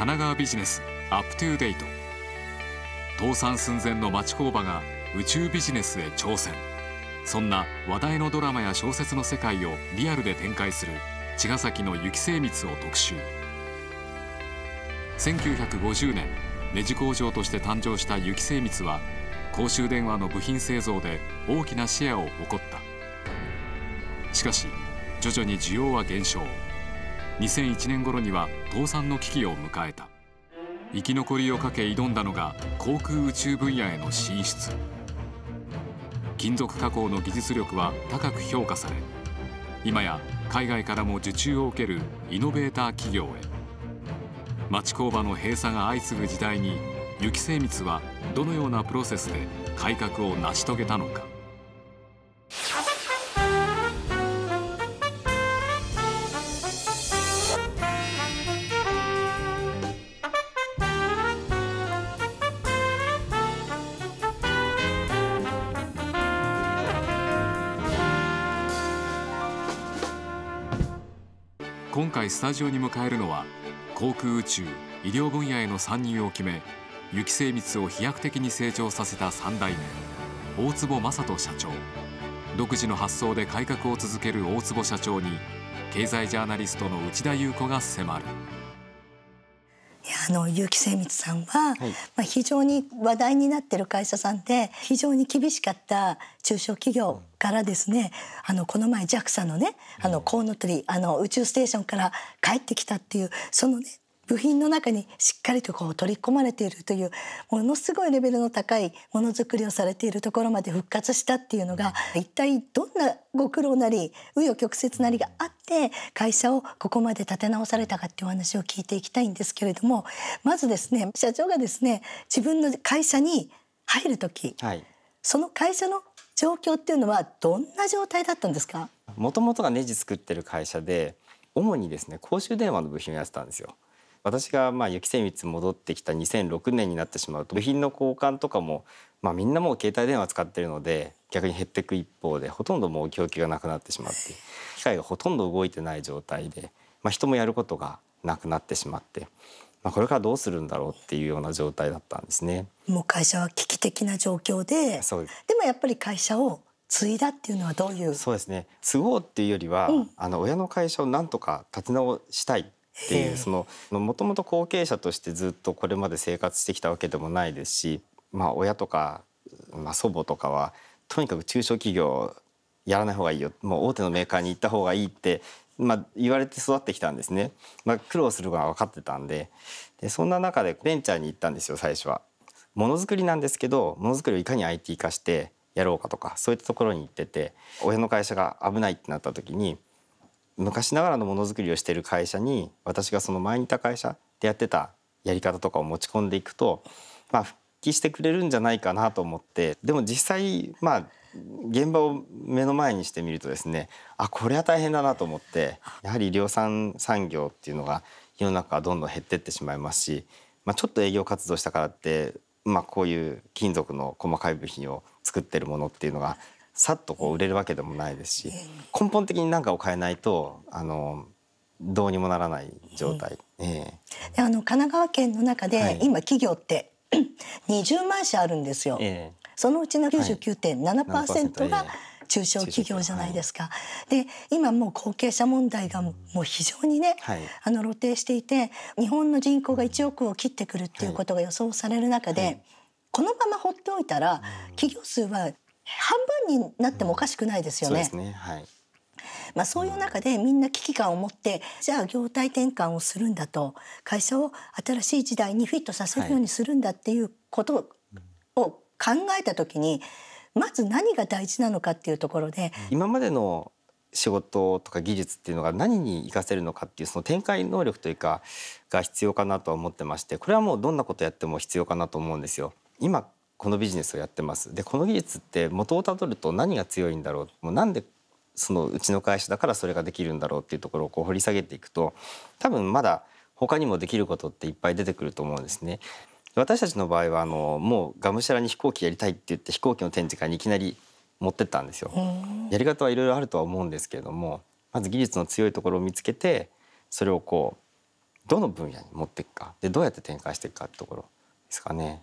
神奈川ビジネスアップトゥーデイト倒産寸前の町工場が宇宙ビジネスへ挑戦そんな話題のドラマや小説の世界をリアルで展開する茅ヶ崎の雪精密を特集1950年ネジ工場として誕生した雪精密は公衆電話の部品製造で大きなシェアを誇ったしかし徐々に需要は減少2001年頃には倒産の危機を迎えた生き残りをかけ挑んだのが航空宇宙分野への進出金属加工の技術力は高く評価され今や海外からも受注を受けるイノベーター企業へ町工場の閉鎖が相次ぐ時代に雪精密はどのようなプロセスで改革を成し遂げたのか。スタジオに迎えるのは航空宇宙医療分野への参入を決め雪精密を飛躍的に成長させた3代目大坪正人社長独自の発想で改革を続ける大坪社長に経済ジャーナリストの内田裕子が迫る。結城精光さんは、まあ、非常に話題になってる会社さんで非常に厳しかった中小企業からですねあのこの前 JAXA のねあのコウノトリあの宇宙ステーションから帰ってきたっていうそのね部品の中にしっかりとこう取り込まれているというものすごいレベルの高いものづくりをされているところまで復活したっていうのが一体どんなご苦労なり紆余曲折なりがあって会社をここまで立て直されたかっていうお話を聞いていきたいんですけれどもまずですね社長がですね自分の会社に入る時、はい、その会社の状況っていうのはどんな状態だったんですか元々がネジ作ってる会社で主にですね公衆電話の部品をやってたんですよ私がまあ雪精密戻ってきた2006年になってしまうと部品の交換とかも、まあ、みんなもう携帯電話使ってるので逆に減っていく一方でほとんどもう供給がなくなってしまって機械がほとんど動いてない状態で、まあ、人もやることがなくなってしまって、まあ、これからどうするんだろうっていうような状態だったんですね。もう会社は危機的な状況ででもやっぱり会社を継いだっていうのはどういうそうですね継ごうっていうよりは、うん、あの親の会社をなんとか立て直したいっていうそのもともと後継者としてずっとこれまで生活してきたわけでもないですし、まあ、親とか、まあ、祖母とかはとにかく中小企業やらない方がいいよもう大手のメーカーに行った方がいいって、まあ、言われて育ってきたんですね、まあ、苦労するのは分かってたんででそんな中でベンチャーに行ったんですよ最初は。ものづくりなんですけどものづくりをいかに IT 化してやろうかとかそういったところに行ってて親の会社が危ないってなった時に昔ながらのものづくりをしてる会社に私がその前にいた会社でやってたやり方とかを持ち込んでいくと、まあ、復帰してくれるんじゃないかなと思ってでも実際まあ現場を目の前にしてみるとですねあこれは大変だなと思ってやはり量産産業っていうのが世の中はどんどん減ってってしまいますし、まあ、ちょっと営業活動したからって、まあ、こういう金属の細かい部品を作ってるものっていうのがさっとこう売れるわけでもないですし根本的に何かを変えないとあのどうにもならない状態。ええ、であの神奈川県の中で、今企業って20 万社あるんですよ。ええ、そのうちの99.7%が、はい、中小企業じゃないですか。はい、で今もう後継者問題がもう非常にね、はい、あの露呈していて日本の人口が1億を切ってくるっていうことが予想される中で、はい、このまま放っておいたら企業数は半分になってもおかしくないですよね。ねはい、まあ、そういう中でみんな危機感を持ってじゃあ業態転換をするんだと会社を新しい時代にフィットさせるようにするんだっていうことを考えた時にまず何が大事なのかっていうところで。今までの仕事とか技術っていうのが何に生かせるのかっていうその展開能力というかが必要かなとは思ってましてこれはもうどんなことやっても必要かなと思うんですよ。今このビジネスをやってますでこの技術って元をたどると何が強いんだろうもうなんでそのうちの会社だからそれができるんだろうっていうところをこう掘り下げていくと多分まだ他にもできることっていっぱい出てくると思うんですね。私たちの場合はあのもうがむしゃらに飛行機やりたいって言って飛行機の展示会にいきなり持ってったんですよ。やり方はいろいろあるとは思うんですけれどもまず技術の強いところを見つけてそれをこうどの分野に持っていくかでどうやって展開していくかってところですかね。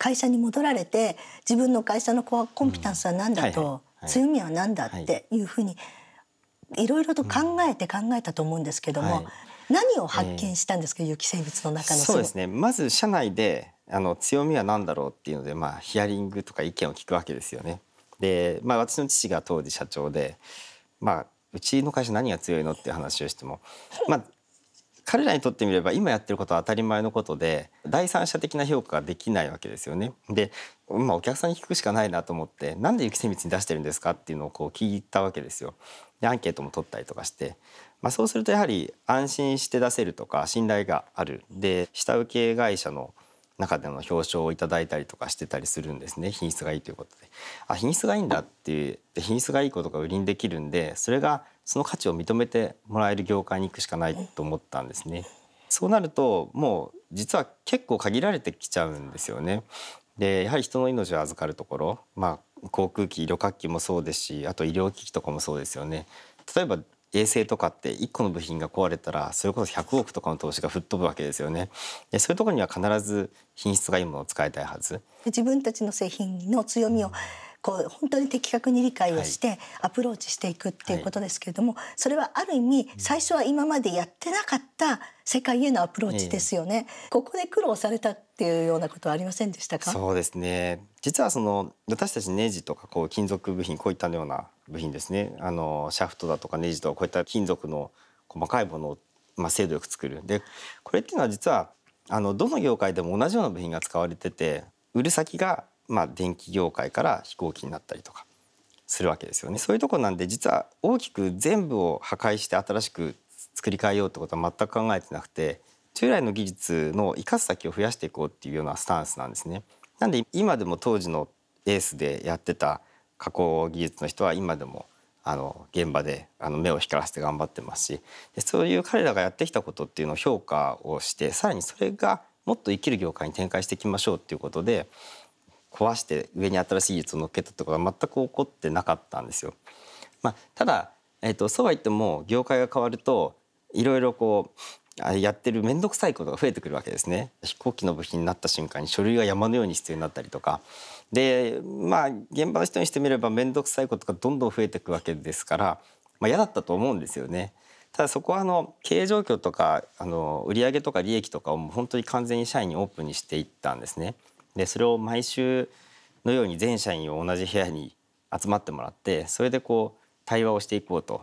会社に戻られて自分の会社のコアコンピタンスは何だと、強みは何だっていうふうにいろいろと考えて考えたと思うんですけども、何を発見したんですか、有機生物の中のそうですねまず社内であの強みは何だろうっていうので、まあ、ヒアリングとか意見を聞くわけですよね。で、まあ、私の父が当時社長で、まあ、うちの会社何が強いのっていう話をしても、まあ、彼らにとってみれば今やってることは当たり前のことで第三者的な評価ができないわけですよね。で今お客さんに聞くしかないなと思ってなんで雪せみに出してるんですかっていうのをこう聞いたわけですよ。でアンケートも取ったりとかして、まあ、そうするとやはり安心して出せるとか信頼があるで下請け会社の中での表彰をいただいたりとかしてたりするんですね品質がいいということであ品質がいいんだっていうで品質がいいことが売りにできるんでそれがその価値を認めてもらえる業界に行くしかないと思ったんですね。そうなるともう実は結構限られてきちゃうんですよね。でやはり人の命を預かるところ、まあ、航空機旅客機もそうですしあと医療機器とかもそうですよね。例えば衛星とかって1個の部品が壊れたらそれこそ100億とかの投資が吹っ飛ぶわけですよねでそういうところには必ず品質がいいものを使いたいはず自分たちの製品の強みを、うんこう本当に的確に理解をしてアプローチしていくっていうことですけれども、それはある意味最初は今までやってなかった世界へのアプローチですよね、ここで苦労されたっていうようなことはありませんでしたかそうですね実はその私たちネジとかこう金属部品こういったような部品ですねあのシャフトだとかネジとかこういった金属の細かいものをまあ精度よく作るでこれっていうのは実はあのどの業界でも同じような部品が使われてて売る先がまあ、電気業界から飛行機になったりとかするわけですよね。そういうとこなんで実は大きく全部を破壊して新しく作り変えようってことは全く考えてなくて従来の技術の生かす先を増やしていこうっていうようなスタンスなんですね。なんで今でも当時のエースでやってた加工技術の人は今でもあの現場であの目を光らせて頑張ってますしでそういう彼らがやってきたことっていうのを評価をしてさらにそれがもっと生きる業界に展開していきましょうっていうことで壊して上に新しい技術を乗っけたとか全く起こってなかったんですよ。まあ、ただ、えーと、そうは言っても業界が変わるといろいろこうやってる面倒くさいことが増えてくるわけですね。飛行機の部品になった瞬間に書類が山のように必要になったりとかでまあ現場の人にしてみれば面倒くさいことがどんどん増えていくわけですから、まあ、嫌だったと思うんですよね。ただそこはあの経営状況とかあの売上とか利益とかをもう本当に完全に社員にオープンにしていったんですね。でそれを毎週のように全社員を同じ部屋に集まってもらってそれでこう対話をしていこうと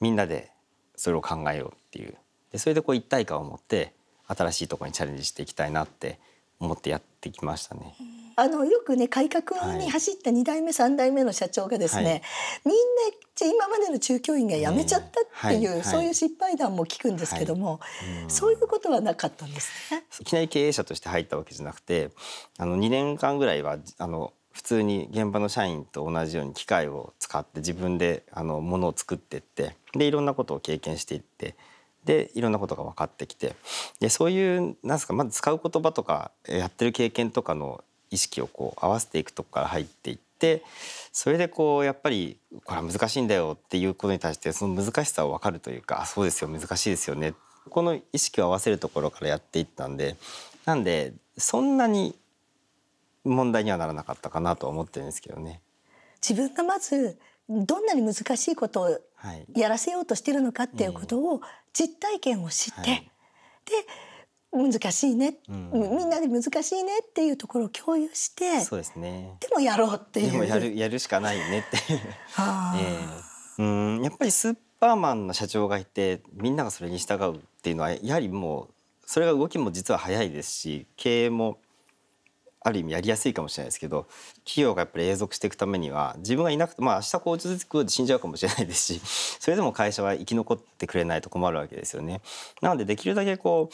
みんなでそれを考えようっていうでそれでこう一体感を持って新しいとこにチャレンジしていきたいなって思ってやってきましたね。あのよくね改革に走った2代目3代目の社長がですね、はい、みんな今までの中教員が辞めちゃったっていう、はいはい、そういう失敗談も聞くんですけども、うそういうことはなかったんですね。いきなり経営者として入ったわけじゃなくてあの2年間ぐらいはあの普通に現場の社員と同じように機械を使って自分であのものを作ってってでいろんなことを経験していって。でいろんなことが分かってきてでそういうなんすかまず使う言葉とかやってる経験とかの意識をこう合わせていくとこから入っていってそれでこうやっぱりこれは難しいんだよっていうことに対してその難しさを分かるというかあそうですよ難しいですよねこの意識を合わせるところからやっていったんでなんでそんなに問題にはならなかったかなと思ってるんですけどね。自分がまずどんなに難しいことをやらせようとしてるのかっていうことを実体験を知って、で難しいね、みんなで難しいねっていうところを共有してそうです、ね、でもやろうっていう。でもやるやるしかないねっていう、うんやっぱりスーパーマンの社長がいてみんながそれに従うっていうのはやはりもうそれが動きも実は早いですし経営もある意味やりやすいかもしれないですけど企業がやっぱり永続していくためには自分がいなくてまあ明日こうつつくで死んじゃうかもしれないですし それでも会社は生き残ってくれないと困るわけですよね。なのでできるだけこ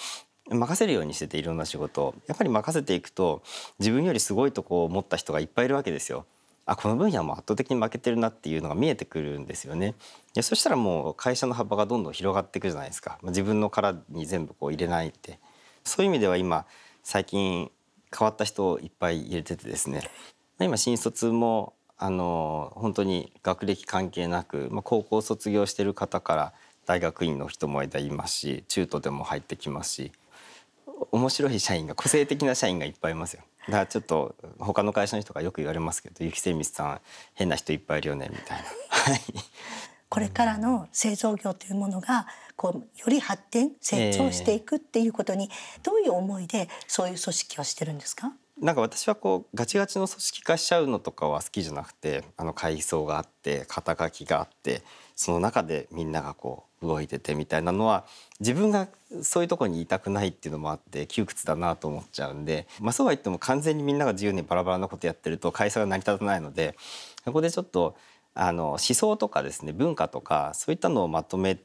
う任せるようにしてていろんな仕事やっぱり任せていくと自分よりすごいとこを持った人がいっぱいいるわけですよ。あこの分野も圧倒的に負けてるなっていうのが見えてくるんですよね。いそしたらもう会社の幅がどんどん広がっていくじゃないですか自分の殻に全部こう入れないってそういう意味では今最近変わった人をいっぱい入れててですね今新卒もあの本当に学歴関係なく、まあ、高校卒業してる方から大学院の人もいたいますし中途でも入ってきますし面白い社員が個性的な社員がいっぱいいますよ。だからちょっと他の会社の人がよく言われますけど「ゆきせみさん変な人いっぱいいるよね」みたいな。これからの製造業というものがこうより発展成長していくっていうことに、どういう思いでそういう組織をしてるんですかなんか私はこうガチガチの組織化しちゃうのとかは好きじゃなくてあの階層があって肩書きがあってその中でみんながこう動いててみたいなのは自分がそういうとこにいたくないっていうのもあって窮屈だなと思っちゃうんで、まあ、そうは言っても完全にみんなが自由にバラバラなことやってると会社が成り立たないのでそこでちょっとあの思想とかですね文化とかそういったのをまとめ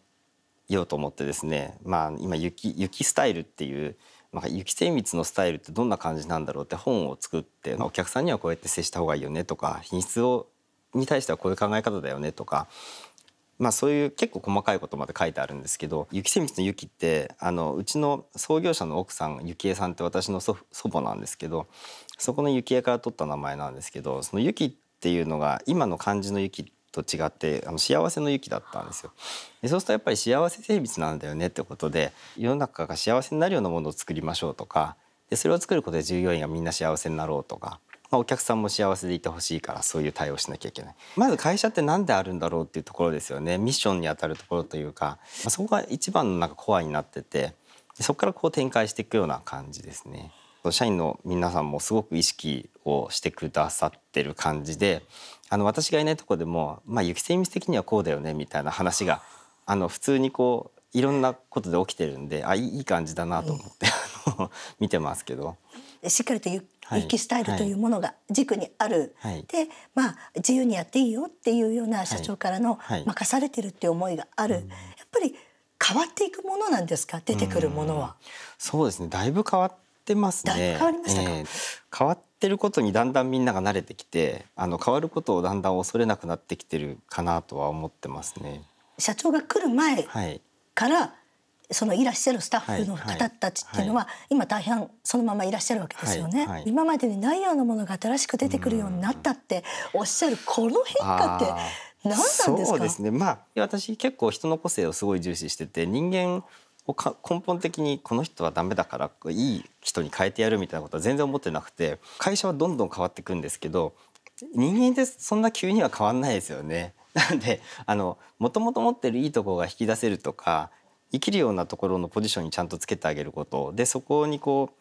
ようと思ってですね、まあ、今雪雪スタイルっていうまあ、雪精密のスタイルってどんな感じなんだろうって本を作って、まあ、お客さんにはこうやって接した方がいいよねとか品質をに対してはこういう考え方だよねとか、まあ、そういう結構細かいことまで書いてあるんですけど雪精密の雪ってあのうちの創業者の奥さん雪江さんって私の祖祖母なんですけどそこの雪江から取った名前なんですけどその雪っていうのが今の漢字の雪ってと違ってあの幸せの雪だったんですよでそうするとやっぱり幸せ性別なんだよねってことで世の中が幸せになるようなものを作りましょうとかでそれを作ることで従業員がみんな幸せになろうとかまあ、お客さんも幸せでいてほしいからそういう対応しなきゃいけないまず会社って何であるんだろうっていうところですよねミッションにあたるところというか、まあ、そこが一番のなんかコアになっててそこからこう展開していくような感じですね社員の皆さんもすごく意識こうしてくださってる感じであの私がいないとこでも「まあ、雪精密的にはこうだよね」みたいな話があの普通にこういろんなことで起きてるんであいい感じだなと思って、うん、見てますけど。しっかりと雪スタイルというものが軸にある、はいで、まあ、自由にやっていいよっていうような社長からの、任されてるっていう思いがある、やっぱり変わっていくものなんですか出てくるものは。うそうですねだいぶ変わっってますね。変わりましたか、えー、変わってることにだんだんみんなが慣れてきてあの変わることをだんだん恐れなくなってきてるかなとは思ってますね。社長が来る前から、はい、そのいらっしゃるスタッフの方たちっていうのは、はいはい、今大半そのままいらっしゃるわけですよね、はい、今までにないようなものが新しく出てくるようになったっておっしゃるこの変化って何なんですかそうですねまあ私結構人の個性をすごい重視してて人間根本的にこの人はダメだからいい人に変えてやるみたいなことは全然思ってなくて会社はどんどん変わっていくんですけど人間ってそんな急には変わんないですよね。なんでもともと持ってるいいとこが引き出せるとか生きるようなところのポジションにちゃんとつけてあげることでそこにこう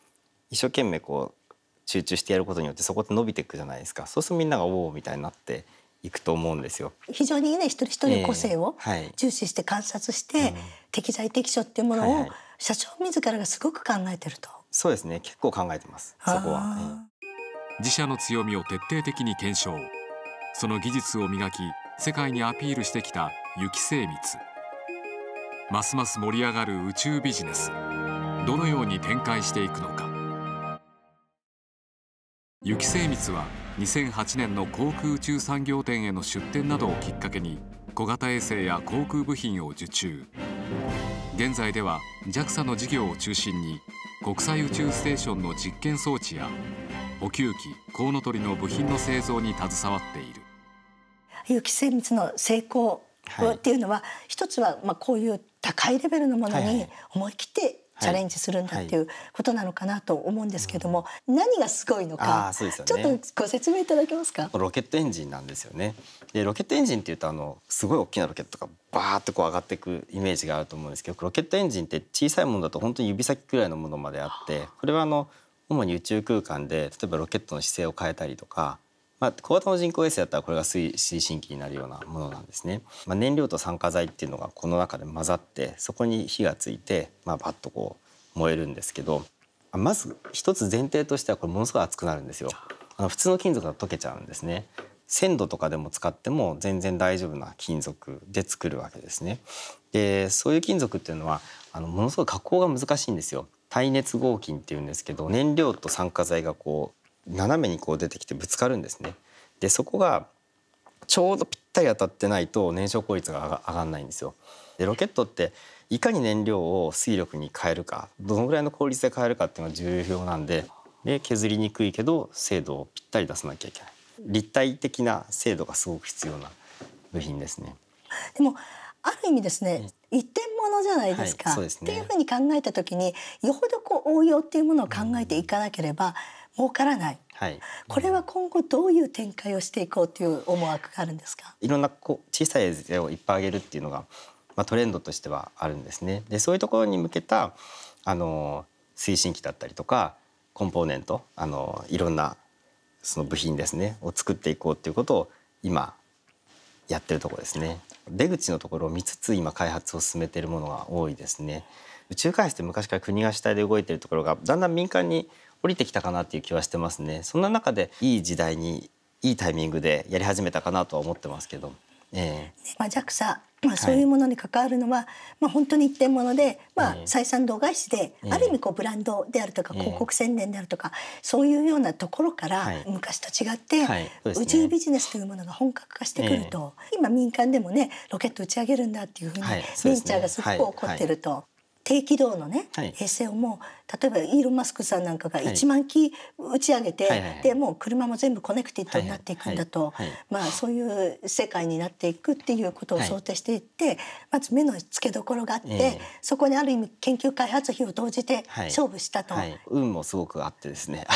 一生懸命こう集中してやることによってそこって伸びていくじゃないですかそうするとみんなが「おお」みたいになっていくと思うんですよ。非常にね一人一人の個性を重視して観察して、えーはい、適材適所っていうものを社長自らがすごく考えてると。そうですね結構考えてますそこは、自社の強みを徹底的に検証その技術を磨き世界にアピールしてきた雪精密ますます盛り上がる宇宙ビジネスどのように展開していくのか雪精密は2008年の航空宇宙産業展への出展などをきっかけに小型衛星や航空部品を受注現在では JAXA の事業を中心に国際宇宙ステーションの実験装置や補給機コウノトリの部品の製造に携わっている有機精密の成功っていうのは、はい、一つはまあこういう高いレベルのものに思い切ってチャレンジするんだっていうことなのかなと思うんですけども、うん、何がすごいのか、ね、ちょっとご説明いただけますかロケットエンジンなんですよねでロケットエンジンっていうとあのすごい大きなロケットがバーってこう上がっていくイメージがあると思うんですけどロケットエンジンって小さいものだと本当に指先くらいのものまであってこれはあの主に宇宙空間で例えばロケットの姿勢を変えたりとかまあ、小型の人工衛星だったらこれが推進機になるようなものなんですね。まあ、燃料と酸化剤っていうのがこの中で混ざってそこに火がついて、まあ、バッとこう燃えるんですけどまず一つ前提としてはこれものすごい熱くなるんですよ。あの普通の金属だ溶けちゃうんですね。鮮度とかでも使っても全然大丈夫な金属で作るわけですね。でそういう金属っていうのはあのものすごい加工が難しいんですよ。耐熱合金って言うんですけど燃料と酸化剤がこう斜めにこう出てきてぶつかるんですね。でそこがちょうどぴったり当たってないと燃焼効率が上が上がんないんですよ。でロケットっていかに燃料を水力に変えるかどのぐらいの効率で変えるかっていうのが重要なんでで削りにくいけど精度をぴったり出さなきゃいけない立体的な精度がすごく必要な部品ですね。でもある意味ですね一点物じゃないですか、はいすね、っていうふうに考えた時によほどこう応用っていうものを考えていかなければ、儲からない、はい、これは今後どういう展開をしていこうという思惑があるんですかいろんなこう小さい税をいっぱいあげるっていうのが、まあ、トレンドとしてはあるんですね。でそういうところに向けたあの推進機だったりとかコンポーネントあのいろんなその部品ですねを作っていこうっていうことを今やってるところですね出口のところを見つつ今開発を進めているものが多いですね宇宙開発って昔から国が主体で動いているところがだんだん民間に降りてきたかなっていう気はしてますねそんな中でいい時代にいいタイミングでやり始めたかなとは思ってますけど、えー、まあ JAXA まあ、そういうものに関わるのは、はい、まあ、本当に一点もので、まあ、採算度外視で、えー、ある意味こうブランドであるとか、広告宣伝であるとかそういうようなところから、昔と違って、はい宇宙ビジネスというものが本格化してくると、えー、今民間でもねロケット打ち上げるんだっていうふうにベンチャーがすごく起こってると。低軌道のね、はい、衛星をもう例えばイーロン・マスクさんなんかが1万機打ち上げて、はい、でもう車も全部コネクティッドになっていくんだと、まあ、そういう世界になっていくっていうことを想定していって、まず目の付けどころがあって、えー、そこにある意味研究開発費を投じて勝負したと。運もすごくあってですね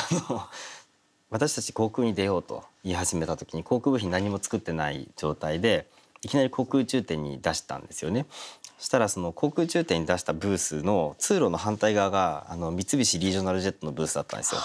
私たち航空に出ようと言い始めた時に航空部品何も作ってない状態でいきなり航空宇宙展に出したんですよね。したらその航空宙展に出したブースの通路の反対側があの三菱リージョナルジェットのブースだったんですよ。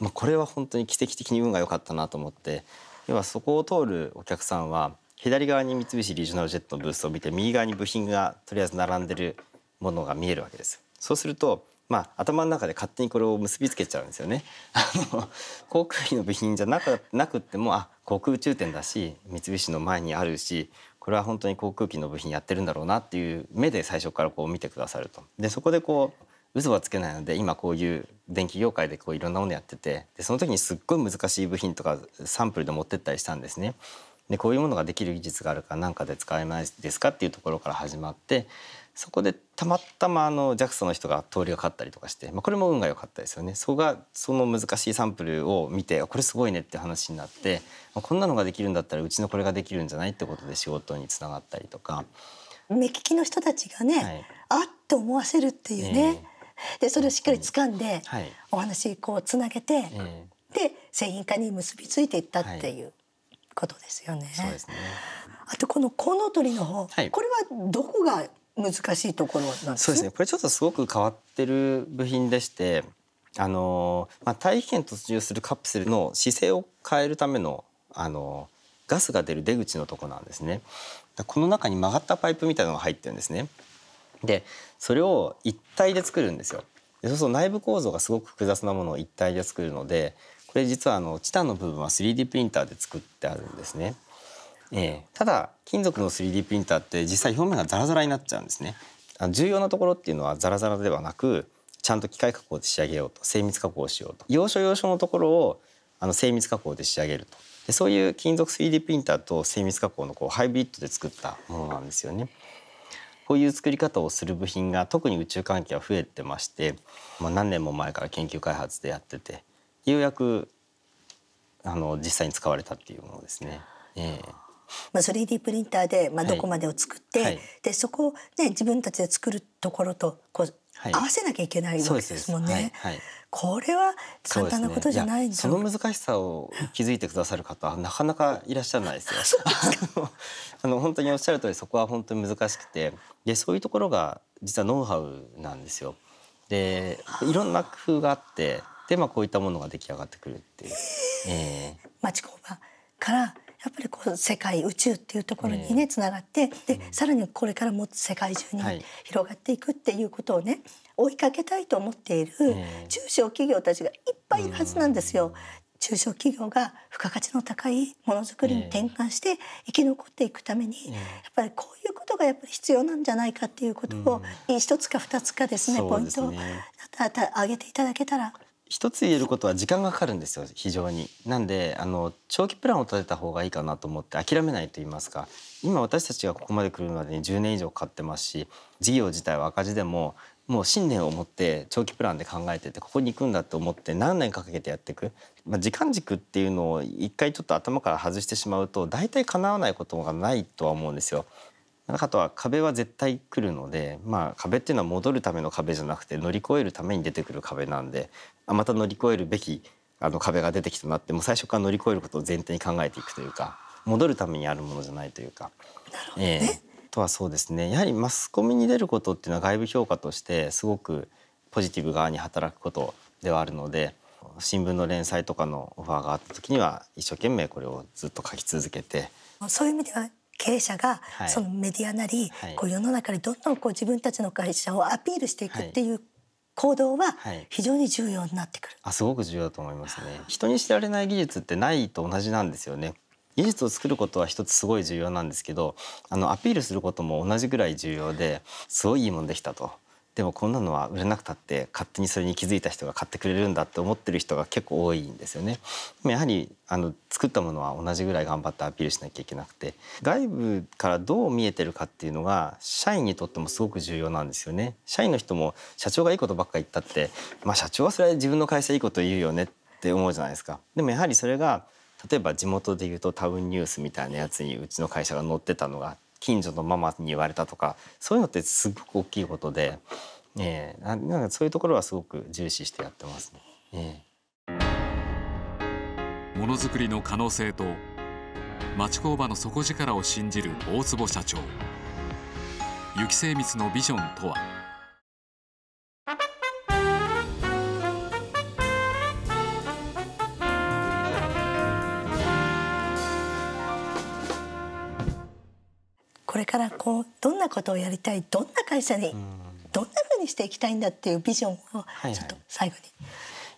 まあ、これは本当に奇跡的に運が良かったなと思って要はそこを通るお客さんは左側に三菱リージョナルジェットのブースを見て右側に部品がとりあえず並んでるものが見えるわけです。そうするとまあ、頭の中で勝手にこれを結びつけちゃうんですよね。あの航空機の部品じゃなくなくってもあ航空宇宙店だし三菱の前にあるしこれは本当に航空機の部品やってるんだろうなっていう目で最初からこう見てくださると。でそこでこう嘘はつけないので今こういう電気業界でこういろんなものやっててでその時にすっごい難しい部品とかサンプルで持ってったりしたんですね。でこういうものができる技術があるから何かで使えないですかっていうところから始まってそこでたまたまあの JAXA の人が通りがかったりとかして、まあ、これも運が良かったですよねそこがその難しいサンプルを見てこれすごいねって話になって、まあ、こんなのができるんだったらうちのこれができるんじゃないってことで仕事につながったりとか。目利きの人たちがね、はい、あって思わせるっていうね、えー、でそれをしっかり掴んで、はい、お話こうつなげて、えー、で製品化に結びついていったっていう。はいことですよね。そうですねあとこのコウノトリの方、はい、これはどこが難しいところなんですか、そうですねこれちょっとすごく変わってる部品でしてあの、まあ、大気圏突入するカプセルの姿勢を変えるためのあのガスが出る出口のとこなんですね。この中に曲がったパイプみたいのが入ってるんですね。でそれを一体で作るんですよ。そうそう内部構造がすごく複雑なものを一体で作るのでこれ実はあのチタンの部分は 3D プリンターで作ってあるんですね。えー、ただ金属の 3D プリンターって実際表面がザラザラになっちゃうんですね。あの重要なところっていうのはザラザラではなくちゃんと機械加工で仕上げようと精密加工をしようと要所要所のところをあの精密加工で仕上げるとでそういう金属 3D プリンターと精密加工のこうハイブリッドで作ったものなんですよね。こういう作り方をする部品が特に宇宙関係は増えてまして、まあ、何年も前から研究開発でやっててようやくあの実際に使われたっていうものですね。えーまあ、3D プリンターで、まあ、どこまでを作って、はい、でそこを、ね、自分たちで作るところとこう、合わせなきゃいけないわけですもんね。はい、これは簡単なことじゃないんだ、ね、その難しさを気づいてくださる方はなかなかいらっしゃらないですよ。あの本当におっしゃる通りそこは本当に難しくてでそういうところが実はノウハウなんですよ。でいろんな工夫があってでまあこういったものが出来上がってくるっていう。えー、町工場からやっぱりこう世界宇宙っていうところにねつながってでさらにこれからも世界中に広がっていくっていうことをね追いかけたいと思っている中小企業たちがいっぱいいるはずなんですよ。中小企業が付加価値の高いものづくりに転換して生き残っていくためにやっぱりこういうことがやっぱり必要なんじゃないかっていうことを一つか二つかですねポイントを挙げていただけたら一つ言えることは時間がかかるんですよ非常に。なんであの長期プランを立てた方がいいかなと思って諦めないと言いますか今私たちがここまで来るまでに10年以上かかってますし事業自体は赤字でももう信念を持って長期プランで考えててここに行くんだと思って何年かけてやっていく、まあ、時間軸っていうのを一回ちょっと頭から外してしまうと大体叶わないことがないとは思うんですよ。あとは壁は絶対来るので、まあ、壁っていうのは戻るための壁じゃなくて乗り越えるために出てくる壁なんでまた乗り越えるべきあの壁が出てきたなってもう最初から乗り越えることを前提に考えていくというか戻るためにあるものじゃないというか。なるね、えー、とはそうですねやはりマスコミに出ることっていうのは外部評価としてすごくポジティブ側に働くことではあるので新聞の連載とかのオファーがあった時には一生懸命これをずっと書き続けて。そういう意味では経営者がそのメディアなり、こう世の中にどんどんこう自分たちの会社をアピールしていくっていう行動は非常に重要になってくる、はい、あすごく重要だと思いますね人に知られない技術ってないと同じなんですよね技術を作ることは一つすごい重要なんですけどあのアピールすることも同じぐらい重要ですごいいいもんできたとでもこんなのは売れなくたって勝手にそれに気づいた人が買ってくれるんだって思ってる人が結構多いんですよね。でもやはりあの作ったものは同じぐらい頑張ってアピールしなきゃいけなくて外部からどう見えてるかっていうのが社員にとってもすごく重要なんですよね。社員の人も社長がいいことばっか言ったって、まあ、社長はそれは自分の会社いいこと言うよねって思うじゃないですか。でもやはりそれが例えば地元で言うとタウンニュースみたいなやつにうちの会社が載ってたのが近所のママに言われたとかそういうのってすごく大きいことで、えー、なんかそういうところはすごく重視してやってますね。ものづくりの可能性と町工場の底力を信じる大坪社長。雪精密のビジョンとはこれからこうどんなことをやりたいどんな会社にどんなふうにしていきたいんだっていうビジョンをちょっと最後に。はいはい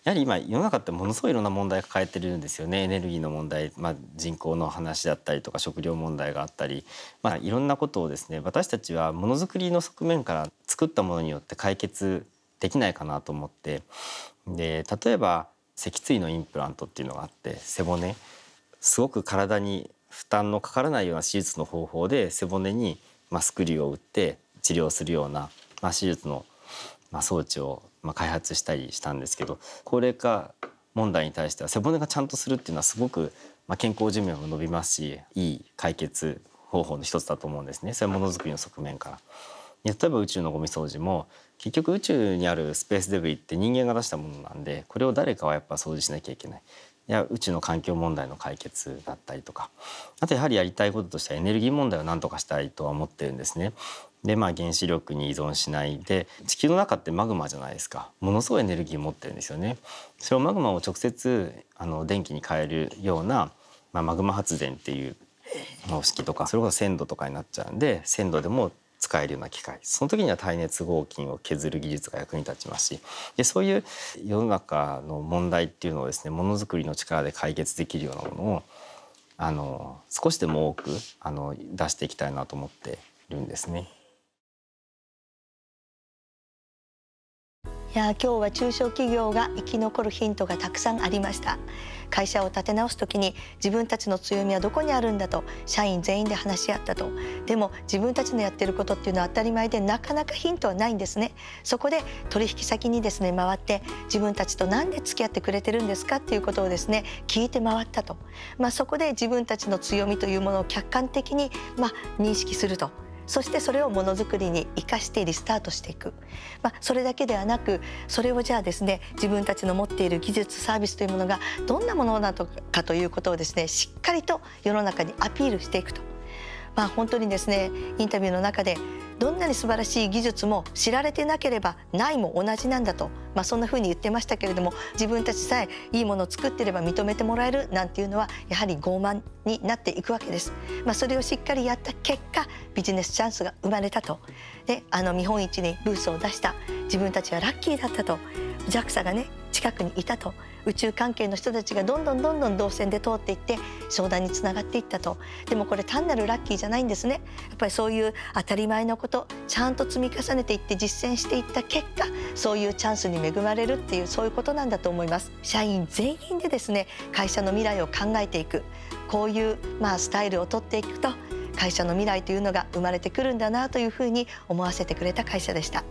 やはり今世の中ってものすごいいろんな問題抱えてるんですよねエネルギーの問題、まあ、人口の話だったりとか食料問題があったり、まあ、いろんなことをですね私たちはものづくりの側面から作ったものによって解決できないかなと思ってで例えば脊椎のインプラントっていうのがあって背骨すごく体に負担のかからないような手術の方法で背骨にスクリューを打って治療するような手術の装置を開発したりしたんですけど高齢化問題に対しては背骨がちゃんとするっていうのはすごく健康寿命も伸びますしいい解決方法の一つだと思うんですねそれものづくりの側面から。例えば宇宙のゴミ掃除も結局宇宙にあるスペースデブリって人間が出したものなんでこれを誰かはやっぱ掃除しなきゃいけないや宇宙の環境問題の解決だったりとかあとやはりやりたいこととしてはエネルギー問題を何とかしたいとは思ってるんですね。でまあ原子力に依存しないで地球の中ってマグマじゃないですかものすごいエネルギー持ってるんですよね。それをマグマを直接あの電気に変えるような、まあ、マグマ発電っていう方式とかそれこそ鮮度とかになっちゃうんで鮮度でも使えるような機械その時には耐熱合金を削る技術が役に立ちますしでそういう世の中の問題っていうのをですねものづくりの力で解決できるようなものをあの少しでも多くあの出していきたいなと思ってるんですね。いや今日は中小企業が生き残るヒントがたくさんありました会社を立て直すときに自分たちの強みはどこにあるんだと社員全員で話し合ったとでも自分たちのやってることっていうのは当たり前でなかなかヒントはないんですねそこで取引先にですね回って自分たちと何で付き合ってくれてるんですかっていうことをですね聞いて回ったとまあ、そこで自分たちの強みというものを客観的にまあ、認識するとそしてそれをものづくりに生かしてリスタートしていく、まあ、それだけではなくそれをじゃあですね自分たちの持っている技術サービスというものがどんなものなのかということをですねしっかりと世の中にアピールしていくと。まあ、本当にですねインタビューの中でどんなに素晴らしい技術も知られてなければないも同じなんだと、まあ、そんなふうに言ってましたけれども自分たちさえいいものを作ってれば認めてもらえるなんていうのはやはり傲慢になっていくわけです。まあ、それをしっかりやった結果ビジネスチャンスが生まれたとであの見本市にブースを出した自分たちはラッキーだったと JAXA がね近くにいたと宇宙関係の人たちがどんどんどんどん動線で通っていって商談につながっていったとでもこれ単なるラッキーじゃないんですねやっぱりそういう当たり前のことちゃんと積み重ねていって実践していった結果そういうチャンスに恵まれるっていうそういうことなんだと思います社員全員でですね会社の未来を考えていくこういうまあスタイルをとっていくと会社の未来というのが生まれてくるんだなというふうに思わせてくれた会社でした。